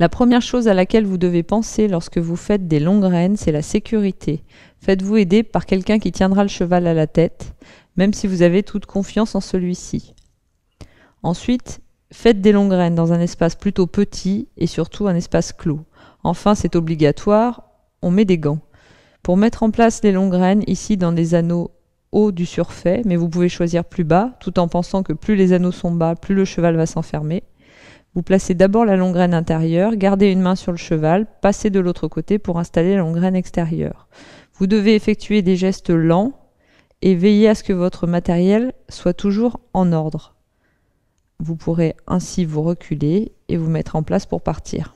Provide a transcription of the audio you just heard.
La première chose à laquelle vous devez penser lorsque vous faites des longues rênes, c'est la sécurité. Faites-vous aider par quelqu'un qui tiendra le cheval à la tête, même si vous avez toute confiance en celui-ci. Ensuite, faites des longues rênes dans un espace plutôt petit et surtout un espace clos. Enfin, c'est obligatoire, on met des gants. Pour mettre en place les longues rênes, ici dans des anneaux hauts du surfait, mais vous pouvez choisir plus bas, tout en pensant que plus les anneaux sont bas, plus le cheval va s'enfermer. Vous placez d'abord la longue graine intérieure, gardez une main sur le cheval, passez de l'autre côté pour installer la longue graine extérieure. Vous devez effectuer des gestes lents et veillez à ce que votre matériel soit toujours en ordre. Vous pourrez ainsi vous reculer et vous mettre en place pour partir.